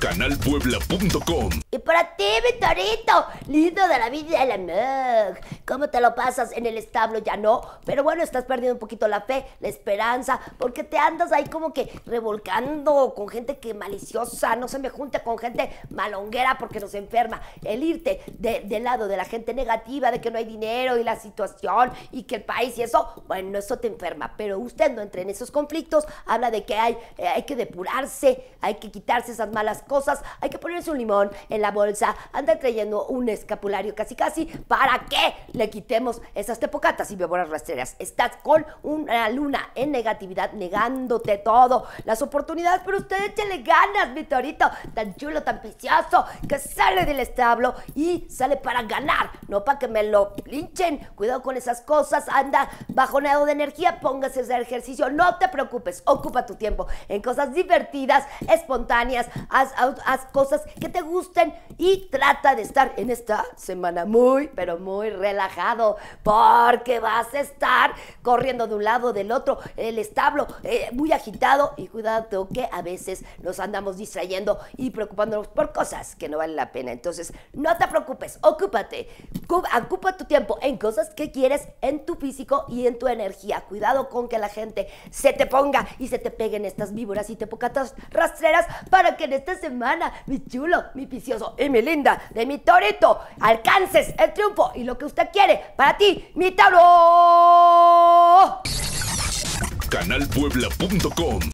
canalpuebla.com. Y para ti, Vitorito, lindo de la vida de la mug ¿Cómo te lo pasas en el establo? Ya no. Pero bueno, estás perdiendo un poquito la fe, la esperanza, porque te andas ahí como que revolcando con gente que maliciosa, no se me junta con gente malonguera porque nos enferma. El irte de, del lado de la gente negativa, de que no hay dinero y la situación y que el país y eso, bueno, eso te enferma. Pero usted no entre en esos conflictos, habla de que hay, eh, hay que depurarse, hay que quitarse esas malas cosas, hay que ponerse un limón en la bolsa, anda trayendo un escapulario casi casi para que le quitemos esas tepocatas y bebidas rastreras. Estás con una luna en negatividad, negándote todo, las oportunidades, pero usted échale ganas, mi torito, tan chulo, tan picioso, que sale del establo y sale para ganar, no para que me lo linchen. Cuidado con esas cosas, anda bajoneado de energía, póngase ese ejercicio, no te preocupes, ocupa tu tiempo en cosas divertidas, espontáneas, haz haz, cosas que te gusten y trata de estar en esta semana muy, pero muy relajado, porque vas a estar corriendo de un lado, del otro, el establo, eh, muy agitado y cuidado que a veces nos andamos distrayendo y preocupándonos por cosas que no valen la pena. Entonces, no te preocupes, ocúpate, ocupa tu tiempo en cosas que quieres, en tu físico y en tu energía. Cuidado con que la gente se te ponga y se te peguen estas víboras y te pocatas rastreras para que en este semana, mi chulo, mi picioso y mi linda de mi torito. Alcances el triunfo y lo que usted quiere para ti, mi Tauro Canalpuebla.com